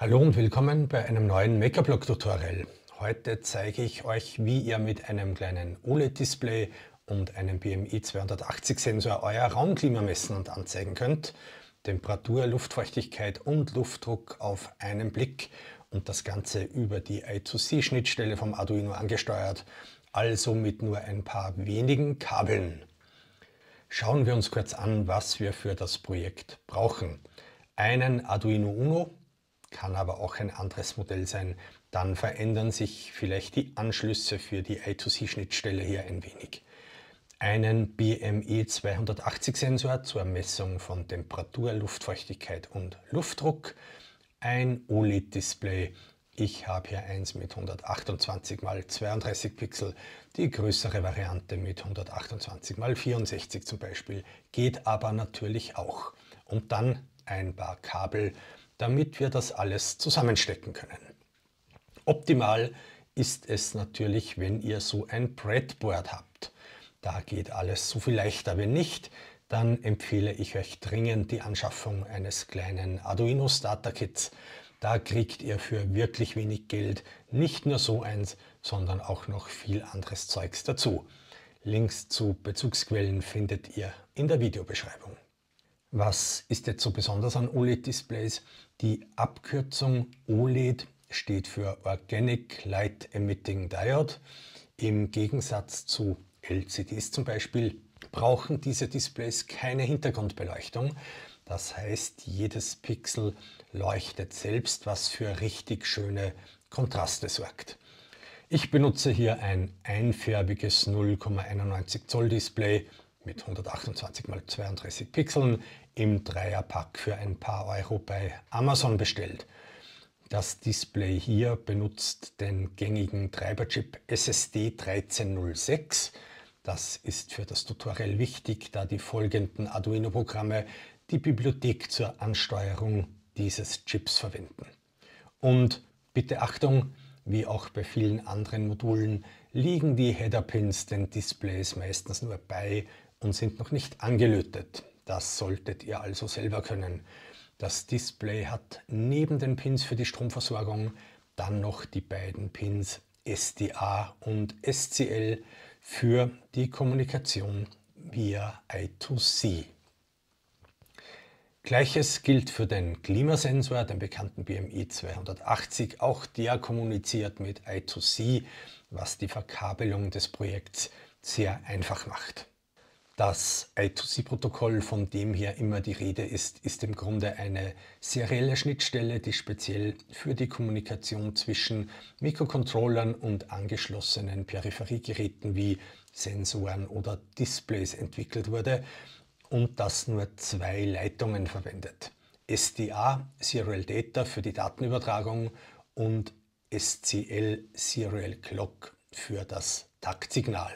Hallo und willkommen bei einem neuen Makerblock Tutorial. Heute zeige ich euch, wie ihr mit einem kleinen OLED-Display und einem BMI 280 Sensor euer Raumklima messen und anzeigen könnt. Temperatur, Luftfeuchtigkeit und Luftdruck auf einen Blick und das Ganze über die I2C Schnittstelle vom Arduino angesteuert, also mit nur ein paar wenigen Kabeln. Schauen wir uns kurz an, was wir für das Projekt brauchen. Einen Arduino Uno kann aber auch ein anderes Modell sein. Dann verändern sich vielleicht die Anschlüsse für die I2C-Schnittstelle hier ein wenig. Einen BME 280 Sensor zur Messung von Temperatur, Luftfeuchtigkeit und Luftdruck. Ein OLED-Display. Ich habe hier eins mit 128 x 32 Pixel. Die größere Variante mit 128 x 64 zum Beispiel geht aber natürlich auch. Und dann ein paar Kabel damit wir das alles zusammenstecken können. Optimal ist es natürlich, wenn ihr so ein Breadboard habt. Da geht alles so viel leichter. Wenn nicht, dann empfehle ich euch dringend die Anschaffung eines kleinen Arduino Starter Kits. Da kriegt ihr für wirklich wenig Geld nicht nur so eins, sondern auch noch viel anderes Zeugs dazu. Links zu Bezugsquellen findet ihr in der Videobeschreibung. Was ist jetzt so besonders an OLED-Displays? Die Abkürzung OLED steht für Organic Light Emitting Diode. Im Gegensatz zu LCDs zum Beispiel brauchen diese Displays keine Hintergrundbeleuchtung. Das heißt, jedes Pixel leuchtet selbst, was für richtig schöne Kontraste sorgt. Ich benutze hier ein einfärbiges 0,91 Zoll Display mit 128 x 32 Pixeln im Dreierpack für ein paar Euro bei Amazon bestellt. Das Display hier benutzt den gängigen Treiberchip SSD 1306. Das ist für das Tutorial wichtig, da die folgenden Arduino-Programme die Bibliothek zur Ansteuerung dieses Chips verwenden. Und bitte Achtung, wie auch bei vielen anderen Modulen liegen die Header-Pins den Displays meistens nur bei, und sind noch nicht angelötet. Das solltet ihr also selber können. Das Display hat neben den Pins für die Stromversorgung dann noch die beiden Pins SDA und SCL für die Kommunikation via I2C. Gleiches gilt für den Klimasensor, den bekannten BMI 280. Auch der kommuniziert mit I2C, was die Verkabelung des Projekts sehr einfach macht. Das I2C-Protokoll, von dem hier immer die Rede ist, ist im Grunde eine serielle Schnittstelle, die speziell für die Kommunikation zwischen Mikrocontrollern und angeschlossenen Peripheriegeräten wie Sensoren oder Displays entwickelt wurde und das nur zwei Leitungen verwendet. SDA, Serial Data für die Datenübertragung und SCL, Serial Clock für das Taktsignal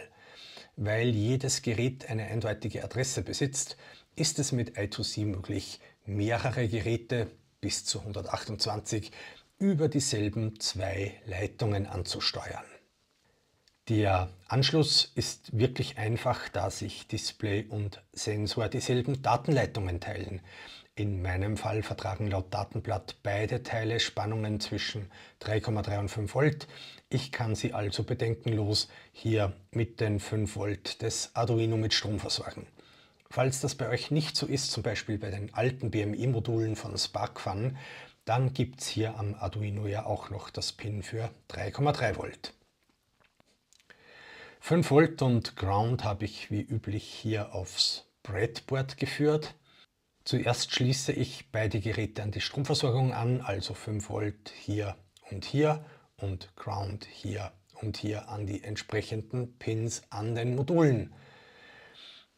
weil jedes Gerät eine eindeutige Adresse besitzt, ist es mit I2C möglich, mehrere Geräte bis zu 128 über dieselben zwei Leitungen anzusteuern. Der Anschluss ist wirklich einfach, da sich Display und Sensor dieselben Datenleitungen teilen. In meinem Fall vertragen laut Datenblatt beide Teile Spannungen zwischen 3,3 und 5 Volt. Ich kann sie also bedenkenlos hier mit den 5 Volt des Arduino mit Strom versorgen. Falls das bei euch nicht so ist, zum Beispiel bei den alten BMI-Modulen von SparkFun, dann gibt es hier am Arduino ja auch noch das Pin für 3,3 Volt. 5 Volt und Ground habe ich wie üblich hier aufs Breadboard geführt. Zuerst schließe ich beide Geräte an die Stromversorgung an, also 5 Volt hier und hier und Ground hier und hier an die entsprechenden Pins an den Modulen.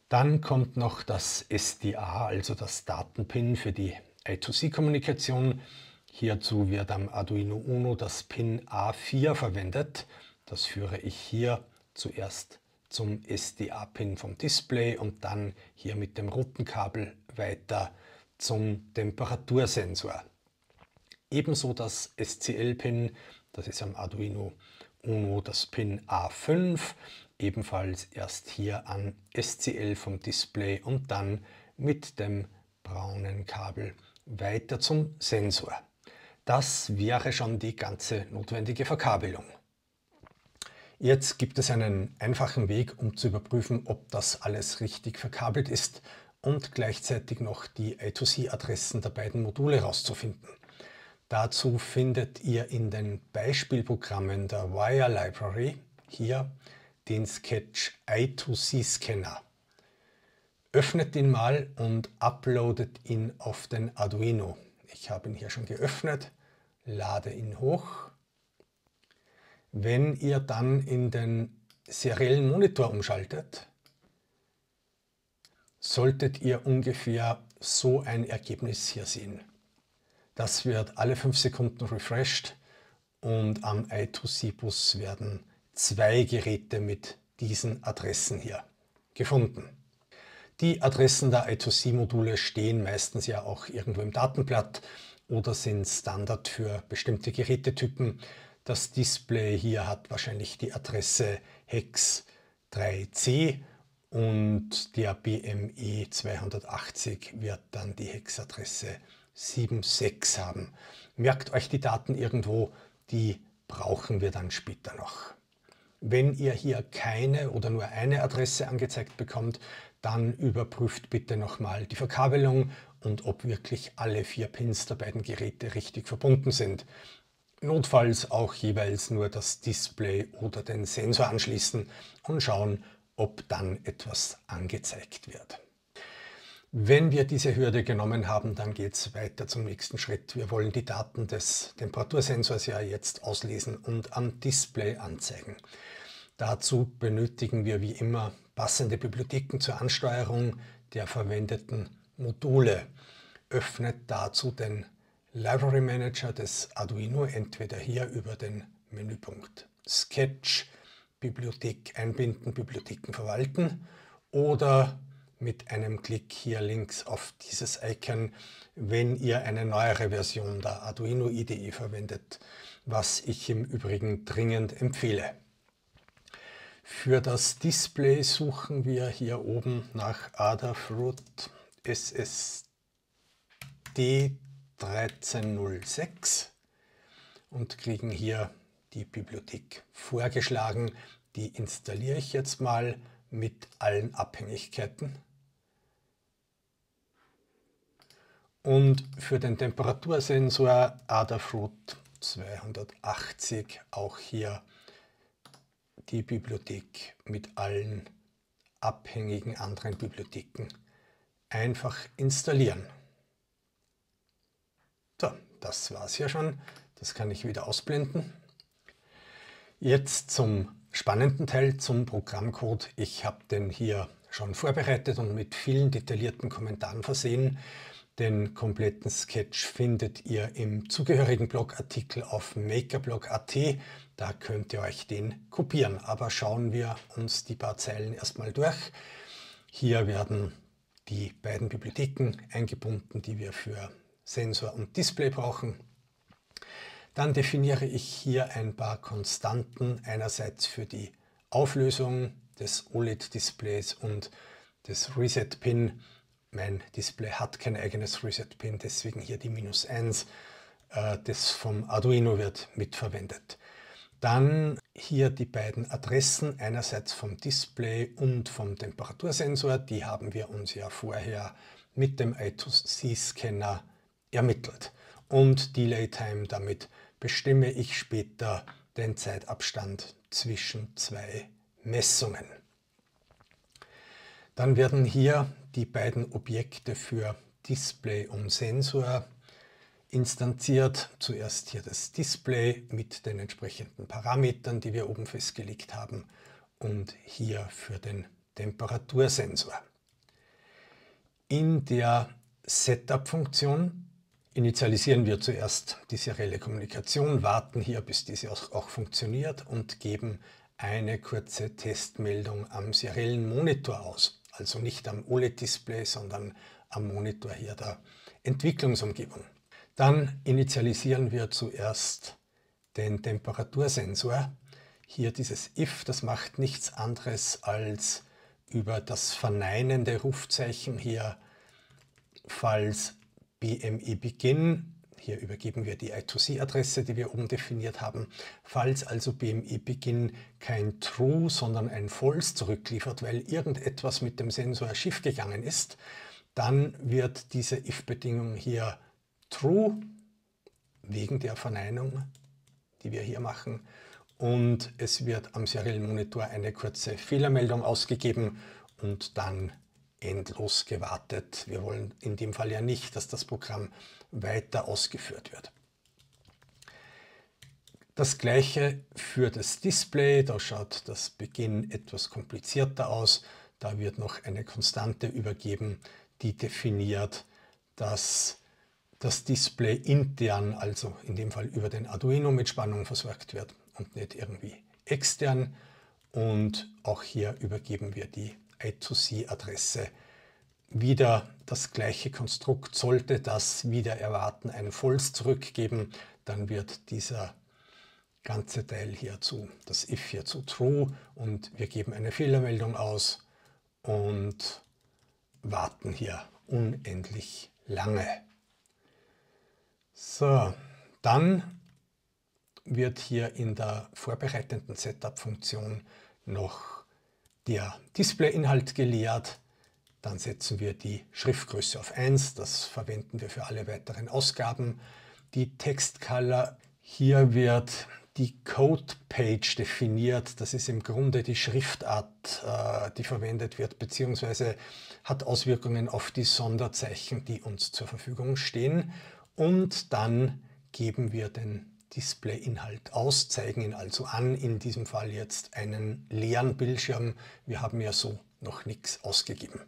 Dann kommt noch das SDA, also das Datenpin für die I2C-Kommunikation. Hierzu wird am Arduino Uno das Pin A4 verwendet. Das führe ich hier zuerst zum SDA-Pin vom Display und dann hier mit dem roten Kabel weiter zum Temperatursensor. Ebenso das SCL-Pin, das ist am Arduino Uno das Pin A5, ebenfalls erst hier an SCL vom Display und dann mit dem braunen Kabel weiter zum Sensor. Das wäre schon die ganze notwendige Verkabelung. Jetzt gibt es einen einfachen Weg, um zu überprüfen, ob das alles richtig verkabelt ist und gleichzeitig noch die I2C-Adressen der beiden Module herauszufinden. Dazu findet ihr in den Beispielprogrammen der Wire Library hier den Sketch I2C Scanner. Öffnet ihn mal und uploadet ihn auf den Arduino. Ich habe ihn hier schon geöffnet, lade ihn hoch. Wenn ihr dann in den seriellen Monitor umschaltet, solltet ihr ungefähr so ein Ergebnis hier sehen. Das wird alle 5 Sekunden refreshed und am I2C-Bus werden zwei Geräte mit diesen Adressen hier gefunden. Die Adressen der I2C-Module stehen meistens ja auch irgendwo im Datenblatt oder sind Standard für bestimmte Gerätetypen. Das Display hier hat wahrscheinlich die Adresse hex 3c und der BME 280 wird dann die Hexadresse 76 haben. Merkt euch die Daten irgendwo, die brauchen wir dann später noch. Wenn ihr hier keine oder nur eine Adresse angezeigt bekommt, dann überprüft bitte nochmal die Verkabelung und ob wirklich alle vier Pins der beiden Geräte richtig verbunden sind. Notfalls auch jeweils nur das Display oder den Sensor anschließen und schauen, ob dann etwas angezeigt wird. Wenn wir diese Hürde genommen haben, dann geht es weiter zum nächsten Schritt. Wir wollen die Daten des Temperatursensors ja jetzt auslesen und am Display anzeigen. Dazu benötigen wir wie immer passende Bibliotheken zur Ansteuerung der verwendeten Module. Öffnet dazu den Library Manager des Arduino entweder hier über den Menüpunkt Sketch Bibliothek einbinden, Bibliotheken verwalten oder mit einem Klick hier links auf dieses Icon, wenn ihr eine neuere Version der Arduino IDE verwendet, was ich im Übrigen dringend empfehle. Für das Display suchen wir hier oben nach Adafruit SSD 1306 und kriegen hier die Bibliothek vorgeschlagen. Die installiere ich jetzt mal mit allen Abhängigkeiten. Und für den Temperatursensor Adafruit 280 auch hier die Bibliothek mit allen abhängigen anderen Bibliotheken einfach installieren. So, das war es ja schon. Das kann ich wieder ausblenden. Jetzt zum spannenden Teil, zum Programmcode. Ich habe den hier schon vorbereitet und mit vielen detaillierten Kommentaren versehen. Den kompletten Sketch findet ihr im zugehörigen Blogartikel auf makerblog.at. Da könnt ihr euch den kopieren. Aber schauen wir uns die paar Zeilen erstmal durch. Hier werden die beiden Bibliotheken eingebunden, die wir für Sensor und Display brauchen. Dann definiere ich hier ein paar Konstanten, einerseits für die Auflösung des OLED-Displays und des Reset-Pin. Mein Display hat kein eigenes Reset-Pin, deswegen hier die minus 1. Äh, das vom Arduino wird mitverwendet. Dann hier die beiden Adressen, einerseits vom Display und vom Temperatursensor. Die haben wir uns ja vorher mit dem i2C-Scanner ermittelt und Delay Time damit bestimme ich später den Zeitabstand zwischen zwei Messungen. Dann werden hier die beiden Objekte für Display und Sensor instanziert. Zuerst hier das Display mit den entsprechenden Parametern, die wir oben festgelegt haben und hier für den Temperatursensor. In der Setup-Funktion initialisieren wir zuerst die serielle Kommunikation, warten hier, bis diese auch funktioniert und geben eine kurze Testmeldung am seriellen Monitor aus. Also nicht am OLED-Display, sondern am Monitor hier der Entwicklungsumgebung. Dann initialisieren wir zuerst den Temperatursensor. Hier dieses if, das macht nichts anderes als über das verneinende Rufzeichen hier, falls BME Begin. Hier übergeben wir die I2C-Adresse, die wir oben definiert haben. Falls also BME Begin kein True, sondern ein False zurückliefert, weil irgendetwas mit dem Sensor schiefgegangen ist, dann wird diese if-Bedingung hier True wegen der Verneinung, die wir hier machen. Und es wird am Serial Monitor eine kurze Fehlermeldung ausgegeben und dann endlos gewartet. Wir wollen in dem Fall ja nicht, dass das Programm weiter ausgeführt wird. Das gleiche für das Display, da schaut das Beginn etwas komplizierter aus. Da wird noch eine Konstante übergeben, die definiert, dass das Display intern, also in dem Fall über den Arduino mit Spannung versorgt wird und nicht irgendwie extern. Und auch hier übergeben wir die I2C-Adresse e wieder das gleiche Konstrukt. Sollte das wieder erwarten einen False zurückgeben, dann wird dieser ganze Teil hier zu, das if hier zu true und wir geben eine Fehlermeldung aus und warten hier unendlich lange. So, dann wird hier in der vorbereitenden Setup-Funktion noch der Displayinhalt geleert. Dann setzen wir die Schriftgröße auf 1, das verwenden wir für alle weiteren Ausgaben. Die Textcolor, hier wird die Code Page definiert. Das ist im Grunde die Schriftart, äh, die verwendet wird, beziehungsweise hat Auswirkungen auf die Sonderzeichen, die uns zur Verfügung stehen. Und dann geben wir den Displayinhalt auszeigen ihn also an, in diesem Fall jetzt einen leeren Bildschirm. Wir haben ja so noch nichts ausgegeben.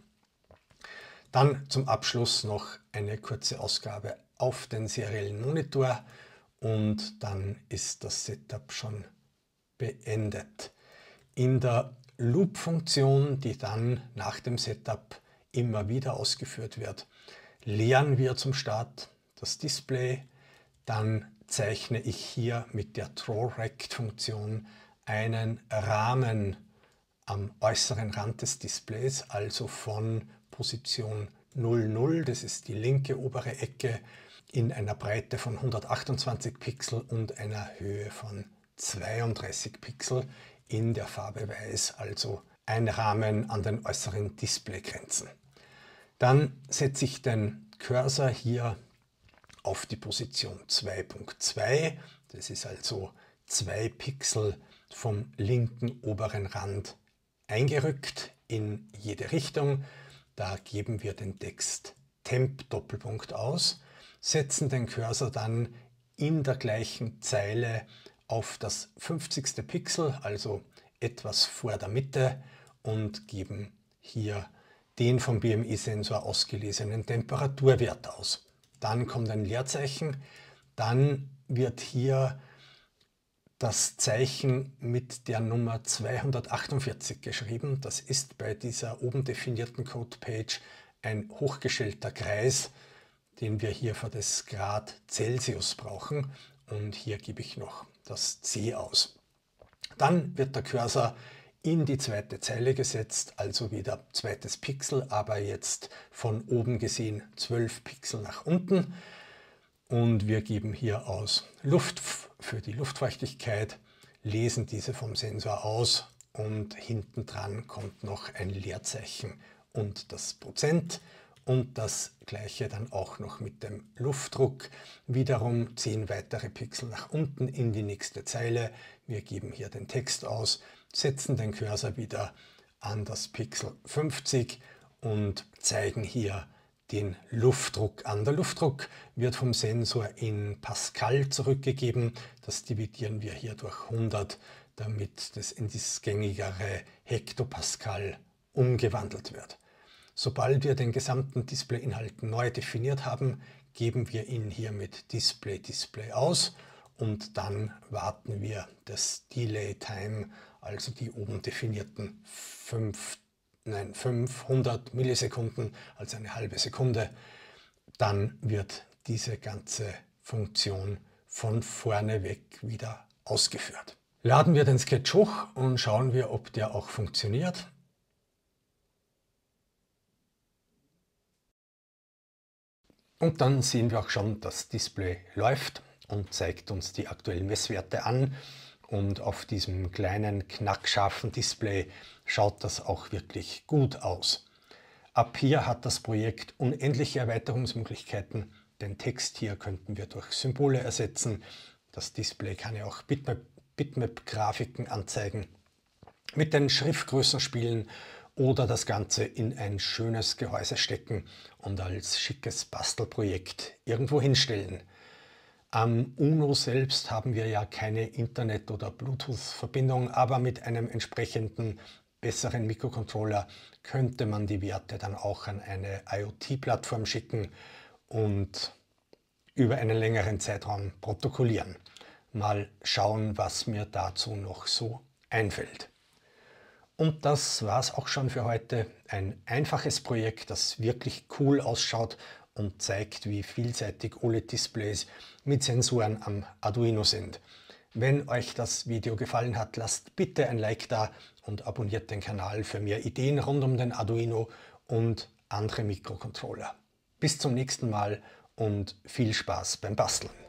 Dann zum Abschluss noch eine kurze Ausgabe auf den seriellen Monitor und dann ist das Setup schon beendet. In der Loop-Funktion, die dann nach dem Setup immer wieder ausgeführt wird, leeren wir zum Start das Display, dann zeichne ich hier mit der Draw-Rect-Funktion einen Rahmen am äußeren Rand des Displays, also von Position 00, das ist die linke obere Ecke, in einer Breite von 128 Pixel und einer Höhe von 32 Pixel in der Farbe Weiß, also ein Rahmen an den äußeren Displaygrenzen. Dann setze ich den Cursor hier auf die Position 2.2. Das ist also zwei Pixel vom linken oberen Rand eingerückt in jede Richtung. Da geben wir den Text Temp-Doppelpunkt aus, setzen den Cursor dann in der gleichen Zeile auf das 50. Pixel, also etwas vor der Mitte und geben hier den vom BMI-Sensor ausgelesenen Temperaturwert aus. Dann kommt ein Leerzeichen. Dann wird hier das Zeichen mit der Nummer 248 geschrieben. Das ist bei dieser oben definierten Codepage ein hochgestellter Kreis, den wir hier für das Grad Celsius brauchen. Und hier gebe ich noch das C aus. Dann wird der Cursor in die zweite Zeile gesetzt, also wieder zweites Pixel, aber jetzt von oben gesehen 12 Pixel nach unten. Und wir geben hier aus Luft für die Luftfeuchtigkeit, lesen diese vom Sensor aus und hinten dran kommt noch ein Leerzeichen und das Prozent und das gleiche dann auch noch mit dem Luftdruck. Wiederum 10 weitere Pixel nach unten in die nächste Zeile. Wir geben hier den Text aus, setzen den Cursor wieder an das Pixel 50 und zeigen hier den Luftdruck an. Der Luftdruck wird vom Sensor in Pascal zurückgegeben. Das dividieren wir hier durch 100, damit das in das gängigere Hektopascal umgewandelt wird. Sobald wir den gesamten Display-Inhalt neu definiert haben, geben wir ihn hier mit Display Display aus und dann warten wir das Delay Time, also die oben definierten 5, nein, 500 Millisekunden, also eine halbe Sekunde. Dann wird diese ganze Funktion von vorne weg wieder ausgeführt. Laden wir den Sketch hoch und schauen wir, ob der auch funktioniert. Und dann sehen wir auch schon, das Display läuft und zeigt uns die aktuellen Messwerte an. Und auf diesem kleinen knackscharfen Display schaut das auch wirklich gut aus. Ab hier hat das Projekt unendliche Erweiterungsmöglichkeiten. Den Text hier könnten wir durch Symbole ersetzen. Das Display kann ja auch Bitmap-Grafiken anzeigen. Mit den Schriftgrößen spielen oder das Ganze in ein schönes Gehäuse stecken und als schickes Bastelprojekt irgendwo hinstellen. Am UNO selbst haben wir ja keine Internet- oder Bluetooth-Verbindung, aber mit einem entsprechenden besseren Mikrocontroller könnte man die Werte dann auch an eine IoT-Plattform schicken und über einen längeren Zeitraum protokollieren. Mal schauen, was mir dazu noch so einfällt. Und das war es auch schon für heute. Ein einfaches Projekt, das wirklich cool ausschaut und zeigt, wie vielseitig OLED-Displays mit Sensoren am Arduino sind. Wenn euch das Video gefallen hat, lasst bitte ein Like da und abonniert den Kanal für mehr Ideen rund um den Arduino und andere Mikrocontroller. Bis zum nächsten Mal und viel Spaß beim Basteln.